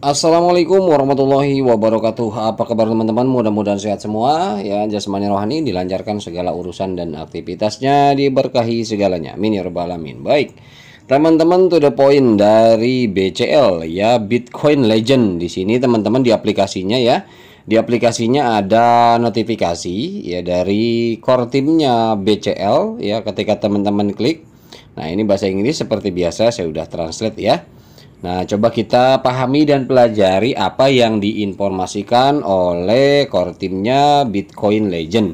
Assalamualaikum warahmatullahi wabarakatuh. Apa kabar teman-teman? Mudah-mudahan sehat semua ya. Jasmani rohani dilancarkan segala urusan dan aktivitasnya, diberkahi segalanya. Amin ya rabbal alamin. Baik. Teman-teman to the point dari BCL ya Bitcoin Legend di sini teman-teman di aplikasinya ya. Di aplikasinya ada notifikasi ya dari core timnya BCL ya ketika teman-teman klik. Nah, ini bahasa Inggris seperti biasa saya sudah translate ya. Nah, coba kita pahami dan pelajari apa yang diinformasikan oleh core timnya Bitcoin Legend.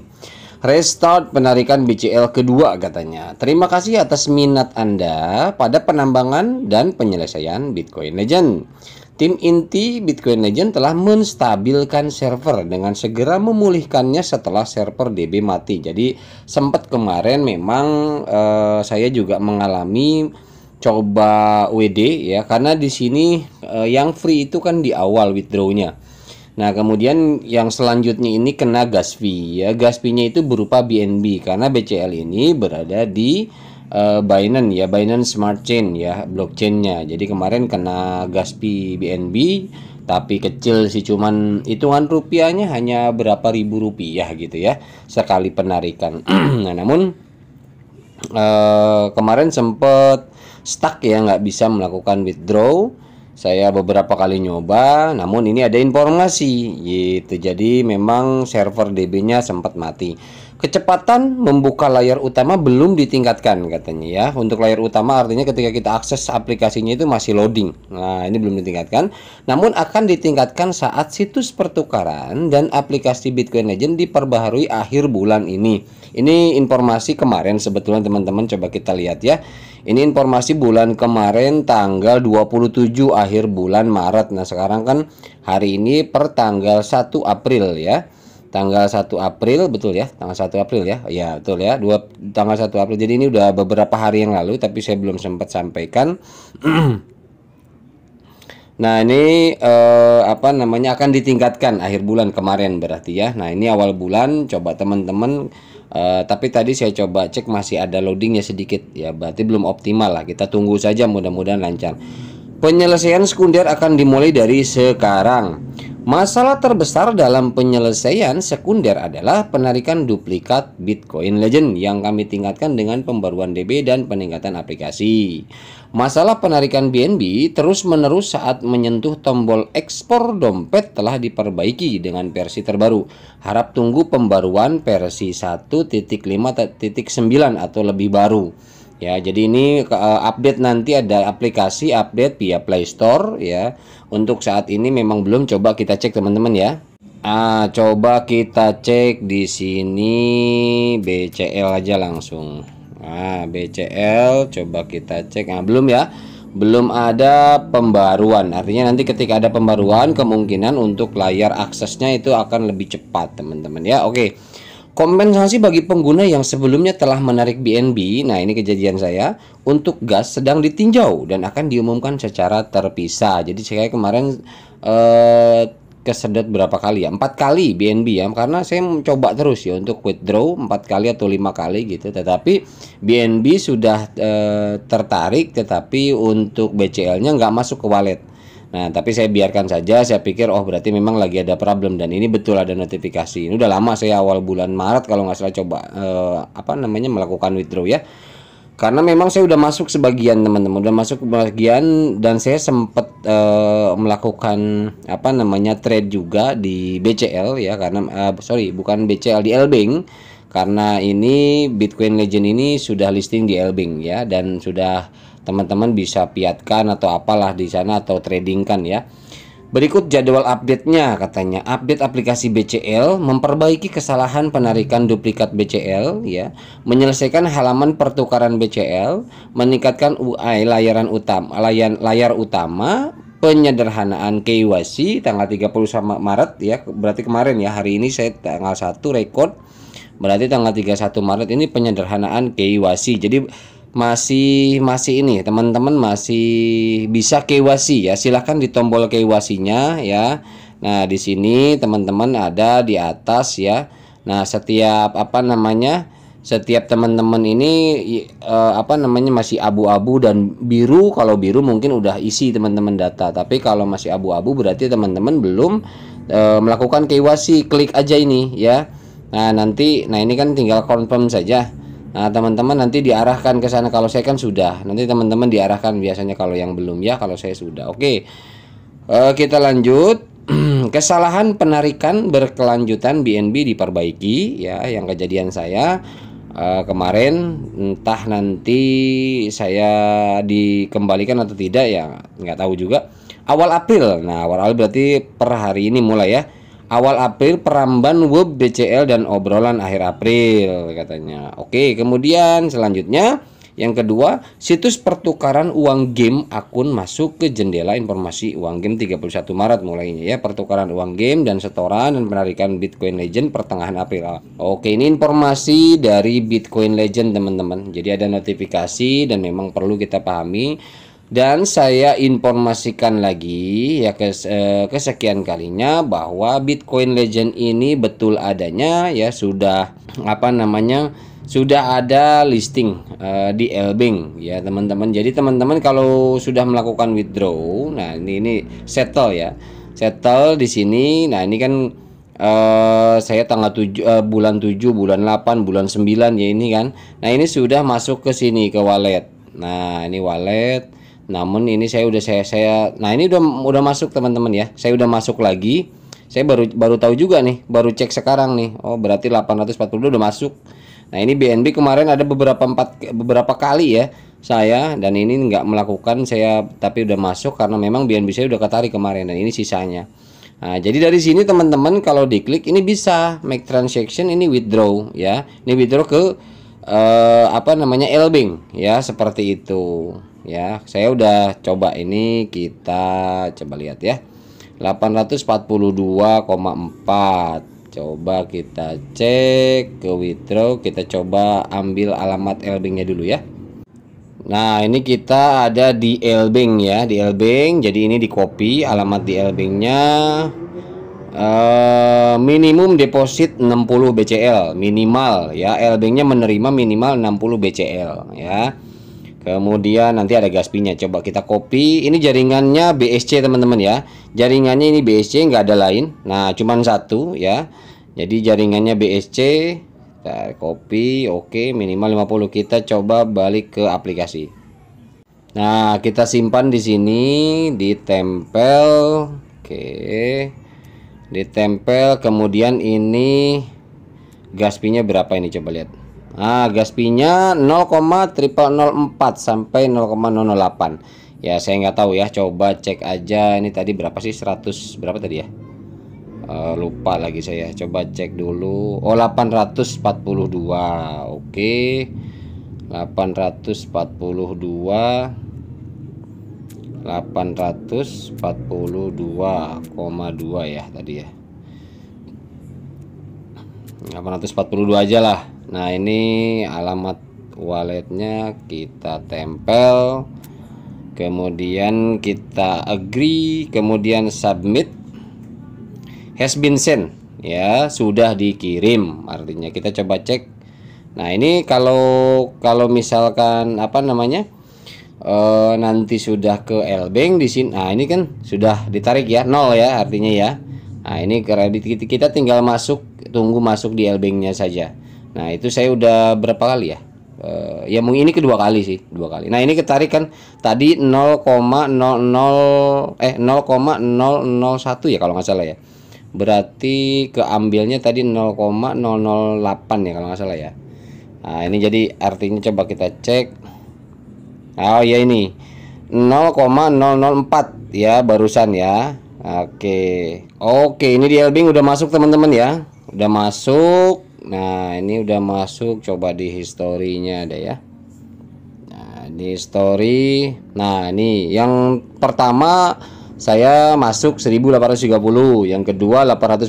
Restart penarikan BCL kedua katanya. Terima kasih atas minat Anda pada penambangan dan penyelesaian Bitcoin Legend. Tim inti Bitcoin Legend telah menstabilkan server dengan segera memulihkannya setelah server DB mati. Jadi sempat kemarin memang uh, saya juga mengalami coba WD ya karena di sini uh, yang free itu kan di awal withdrawnya nah kemudian yang selanjutnya ini kena gas fee ya gas fee nya itu berupa BNB karena BCL ini berada di uh, Binance ya Binance Smart Chain ya blockchain nya jadi kemarin kena gas fee BNB tapi kecil sih cuman hitungan rupiahnya hanya berapa ribu rupiah gitu ya sekali penarikan nah namun uh, kemarin sempat stuck ya nggak bisa melakukan withdraw saya beberapa kali nyoba namun ini ada informasi gitu jadi memang server DB nya sempat mati Kecepatan membuka layar utama belum ditingkatkan katanya ya. Untuk layar utama artinya ketika kita akses aplikasinya itu masih loading. Nah, ini belum ditingkatkan. Namun akan ditingkatkan saat situs pertukaran dan aplikasi Bitcoin Legend diperbaharui akhir bulan ini. Ini informasi kemarin sebetulnya teman-teman coba kita lihat ya. Ini informasi bulan kemarin tanggal 27 akhir bulan Maret. Nah, sekarang kan hari ini per tanggal 1 April ya tanggal 1 April betul ya tanggal 1 April ya ya betul ya dua tanggal 1 April jadi ini udah beberapa hari yang lalu tapi saya belum sempat sampaikan Nah ini eh, apa namanya akan ditingkatkan akhir bulan kemarin berarti ya. Nah ini awal bulan coba teman-teman. Eh, tapi tadi saya coba cek masih ada loadingnya sedikit ya. Berarti belum optimal lah. Kita tunggu saja mudah-mudahan lancar. Penyelesaian sekunder akan dimulai dari sekarang. Masalah terbesar dalam penyelesaian sekunder adalah penarikan duplikat Bitcoin Legend yang kami tingkatkan dengan pembaruan DB dan peningkatan aplikasi. Masalah penarikan BNB terus-menerus saat menyentuh tombol ekspor dompet telah diperbaiki dengan versi terbaru. Harap tunggu pembaruan versi 1.5.9 atau lebih baru. Ya, jadi ini uh, update nanti ada aplikasi update via Play Store ya. Untuk saat ini memang belum coba kita cek teman-teman ya. Ah, coba kita cek di sini BCL aja langsung. Ah, BCL coba kita cek. Ah, belum ya. Belum ada pembaruan. Artinya nanti ketika ada pembaruan kemungkinan untuk layar aksesnya itu akan lebih cepat, teman-teman ya. Oke. Okay. Kompensasi bagi pengguna yang sebelumnya telah menarik BNB, nah ini kejadian saya, untuk gas sedang ditinjau dan akan diumumkan secara terpisah. Jadi saya kemarin eh, kesedot berapa kali ya? Empat kali BNB ya, karena saya mencoba terus ya untuk withdraw empat kali atau lima kali gitu. Tetapi BNB sudah eh, tertarik, tetapi untuk BCL-nya nggak masuk ke wallet. Nah, tapi saya biarkan saja. Saya pikir, oh berarti memang lagi ada problem dan ini betul ada notifikasi. Ini udah lama saya awal bulan Maret kalau nggak salah coba eh, apa namanya melakukan withdraw ya. Karena memang saya udah masuk sebagian teman-teman, udah masuk sebagian dan saya sempat eh, melakukan apa namanya trade juga di BCL ya karena eh, sorry bukan BCL di Elbing karena ini Bitcoin Legend ini sudah listing di Elbing ya dan sudah teman-teman bisa piatkan atau apalah di sana atau tradingkan ya. Berikut jadwal update-nya katanya. Update aplikasi BCL memperbaiki kesalahan penarikan duplikat BCL ya, menyelesaikan halaman pertukaran BCL, meningkatkan UI layaran utama, layan layar utama, penyederhanaan KYC tanggal 30 Maret ya. Berarti kemarin ya, hari ini saya tanggal 1 record. Berarti tanggal 31 Maret ini penyederhanaan KYC. Jadi masih masih ini teman-teman masih bisa kewasi, ya silahkan di tombol KYC ya Nah di sini teman-teman ada di atas ya Nah setiap apa namanya setiap teman-teman ini eh, apa namanya masih abu-abu dan biru kalau biru mungkin udah isi teman-teman data tapi kalau masih abu-abu berarti teman-teman belum eh, melakukan kewasi. klik aja ini ya Nah nanti nah ini kan tinggal confirm saja Nah, teman-teman nanti diarahkan ke sana kalau saya kan sudah. Nanti teman-teman diarahkan biasanya kalau yang belum ya, kalau saya sudah. Oke. E, kita lanjut. Kesalahan penarikan berkelanjutan BNB diperbaiki ya yang kejadian saya e, kemarin entah nanti saya dikembalikan atau tidak ya nggak tahu juga awal April nah awal April berarti per hari ini mulai ya awal April Peramban Web BCL dan obrolan akhir April katanya. Oke, kemudian selanjutnya yang kedua, situs pertukaran uang game akun masuk ke jendela informasi uang game 31 Maret mulainya ya, pertukaran uang game dan setoran dan penarikan Bitcoin Legend pertengahan April. Oke, ini informasi dari Bitcoin Legend teman-teman. Jadi ada notifikasi dan memang perlu kita pahami dan saya informasikan lagi ya eh, kesekian kalinya bahwa Bitcoin Legend ini betul adanya ya sudah apa namanya sudah ada listing eh, di Elbing ya teman-teman. Jadi teman-teman kalau sudah melakukan withdraw, nah ini ini settle ya. Settle di sini. Nah, ini kan Uh, saya tanggal 7 uh, eh, bulan 7 bulan 8 bulan 9 ya ini kan Nah ini sudah masuk ke sini ke wallet Nah ini wallet namun ini saya udah saya saya nah ini udah udah masuk teman-teman ya. Saya udah masuk lagi. Saya baru baru tahu juga nih, baru cek sekarang nih. Oh, berarti 842 udah masuk. Nah, ini BNB kemarin ada beberapa empat beberapa kali ya saya dan ini nggak melakukan saya tapi udah masuk karena memang BNB saya udah ketarik kemarin dan ini sisanya. Nah, jadi dari sini teman-teman kalau diklik ini bisa make transaction ini withdraw ya. Ini withdraw ke eh, apa namanya Elbing ya seperti itu ya saya udah coba ini kita coba lihat ya 842,4 coba kita cek ke withdraw kita coba ambil alamat elbingnya dulu ya Nah ini kita ada di Elbing ya di Elbing jadi ini di copy alamat di Elbingnya Uh, minimum deposit 60 BCL minimal ya LB-nya menerima minimal 60 BCL ya Kemudian nanti ada gaspinya. Coba kita copy. Ini jaringannya BSC teman-teman ya. Jaringannya ini BSC nggak ada lain. Nah cuman satu ya. Jadi jaringannya BSC. Kita copy. Oke minimal 50 kita coba balik ke aplikasi. Nah kita simpan di sini. Ditempel. Oke. Ditempel. Kemudian ini gaspinya berapa ini coba lihat. Nah, gas pinya 0,004 sampai 0,008. Ya, saya nggak tahu ya. Coba cek aja ini tadi berapa sih? 100 berapa tadi ya? Uh, lupa lagi saya. Coba cek dulu. Oh, 842. Oke. 842 842,2 ya tadi ya 842 aja lah nah ini alamat walletnya kita tempel kemudian kita agree kemudian submit has been sent ya sudah dikirim artinya kita coba cek nah ini kalau kalau misalkan apa namanya e, nanti sudah ke bank di sini nah ini kan sudah ditarik ya nol ya artinya ya nah ini kredit kita tinggal masuk tunggu masuk di banknya saja Nah itu saya udah berapa kali ya? Uh, ya mungkin ini kedua kali sih, dua kali. Nah ini ketarik kan tadi 0,00 eh 0,001 ya kalau nggak salah ya. Berarti keambilnya tadi 0,008 ya kalau nggak salah ya. Nah ini jadi artinya coba kita cek. Oh ya ini 0,004 ya barusan ya. Oke, oke ini di Elbing udah masuk teman-teman ya, udah masuk nah ini udah masuk coba di historinya ada ya nah ini story nah ini yang pertama saya masuk 1830 yang kedua 842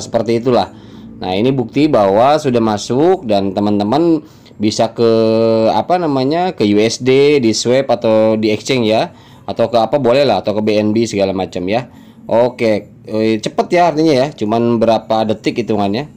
seperti itulah nah ini bukti bahwa sudah masuk dan teman-teman bisa ke apa namanya ke USD di swap atau di exchange ya atau ke apa boleh lah atau ke BNB segala macam ya Oke, eh, cepet ya artinya ya, cuman berapa detik hitungannya.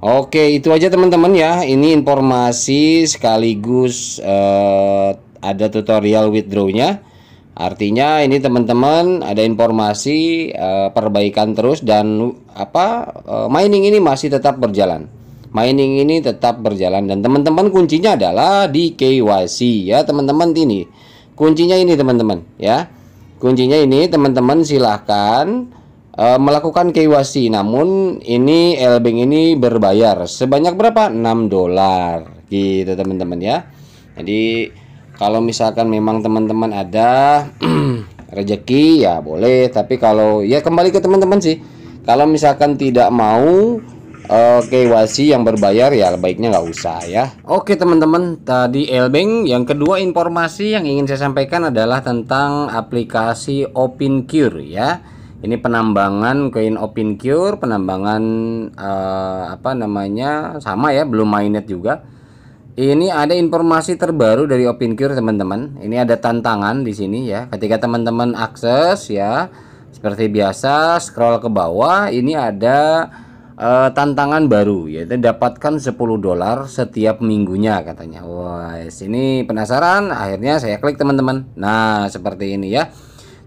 Oke, itu aja teman-teman ya. Ini informasi sekaligus eh, ada tutorial withdraw-nya. Artinya ini teman-teman ada informasi eh, perbaikan terus dan apa eh, mining ini masih tetap berjalan. Mining ini tetap berjalan dan teman-teman kuncinya adalah di KYC ya teman-teman ini. Kuncinya ini teman-teman ya. Kuncinya ini teman-teman silahkan Eh, melakukan KYC. Namun ini Elbing ini berbayar sebanyak berapa? 6 dolar. Gitu teman-teman ya. Jadi kalau misalkan memang teman-teman ada rezeki ya boleh, tapi kalau ya kembali ke teman-teman sih. Kalau misalkan tidak mau uh, eh, KYC yang berbayar ya baiknya nggak usah ya. Oke teman-teman, tadi Elbing yang kedua informasi yang ingin saya sampaikan adalah tentang aplikasi OpenCure ya ini penambangan coin koin Cure, penambangan uh, apa namanya sama ya belum mainnet juga ini ada informasi terbaru dari Cure teman-teman ini ada tantangan di sini ya ketika teman-teman akses ya seperti biasa scroll ke bawah ini ada uh, tantangan baru yaitu dapatkan 10 dolar setiap minggunya katanya wah ini penasaran akhirnya saya klik teman-teman nah seperti ini ya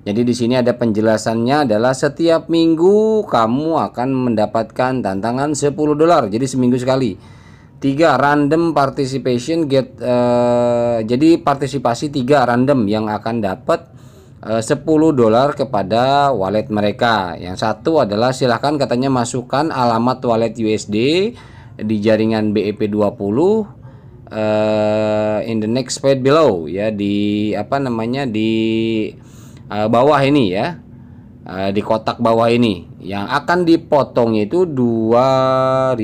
jadi di sini ada penjelasannya adalah setiap minggu kamu akan mendapatkan tantangan 10 dolar. Jadi seminggu sekali. 3 random participation get uh, jadi partisipasi 3 random yang akan dapat eh, uh, 10 dolar kepada wallet mereka. Yang satu adalah silahkan katanya masukkan alamat wallet USD di jaringan BEP20 uh, eh, in the next page below ya di apa namanya di uh, bawah ini ya uh, di kotak bawah ini yang akan dipotong itu 2200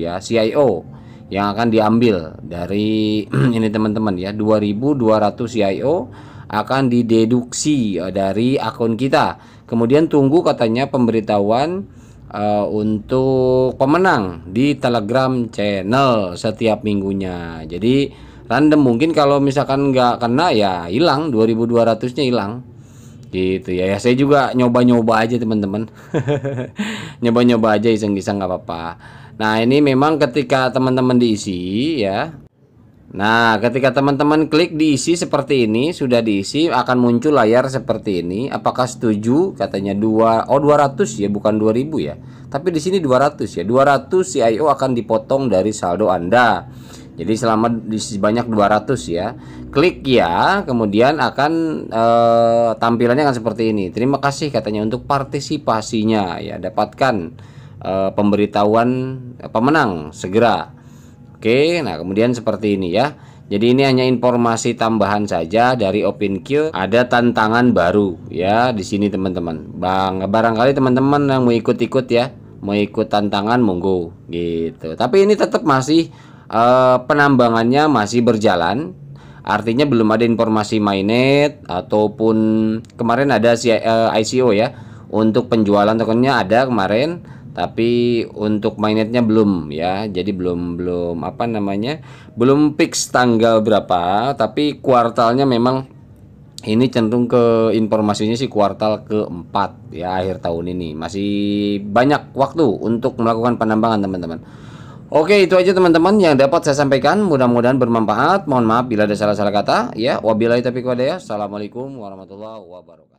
ya CIO yang akan diambil dari ini teman-teman ya 2200 CIO akan dideduksi eh, dari akun kita kemudian tunggu katanya pemberitahuan uh, untuk pemenang di telegram channel setiap minggunya jadi random mungkin kalau misalkan nggak kena ya hilang 2200 nya hilang gitu ya, ya saya juga nyoba-nyoba aja teman-teman nyoba-nyoba aja iseng-iseng nggak apa-apa nah ini memang ketika teman-teman diisi ya Nah, ketika teman-teman klik diisi seperti ini, sudah diisi akan muncul layar seperti ini. Apakah setuju? Katanya dua oh 200 ya, bukan 2000 ya. Tapi di sini 200 ya. 200 CIO akan dipotong dari saldo Anda. Jadi selama sebanyak 200 ya. Klik ya, kemudian akan e, tampilannya akan seperti ini. Terima kasih katanya untuk partisipasinya ya. Dapatkan e, pemberitahuan eh, pemenang segera. Oke, nah kemudian seperti ini ya. Jadi ini hanya informasi tambahan saja dari OpenQ. Ada tantangan baru ya di sini teman-teman. Bang, barangkali teman-teman yang mau ikut-ikut ya, mau ikut tantangan monggo gitu. Tapi ini tetap masih Eh, penambangannya masih berjalan artinya belum ada informasi mainnet ataupun kemarin ada eh, ICO ya untuk penjualan tokennya ada kemarin tapi untuk mainnetnya belum ya jadi belum belum apa namanya belum fix tanggal berapa tapi kuartalnya memang ini cenderung ke informasinya sih kuartal keempat ya akhir tahun ini masih banyak waktu untuk melakukan penambangan teman-teman Oke itu aja teman-teman yang dapat saya sampaikan mudah-mudahan bermanfaat mohon maaf bila ada salah-salah kata ya wabillahi taufiq wadaya assalamualaikum warahmatullahi wabarakatuh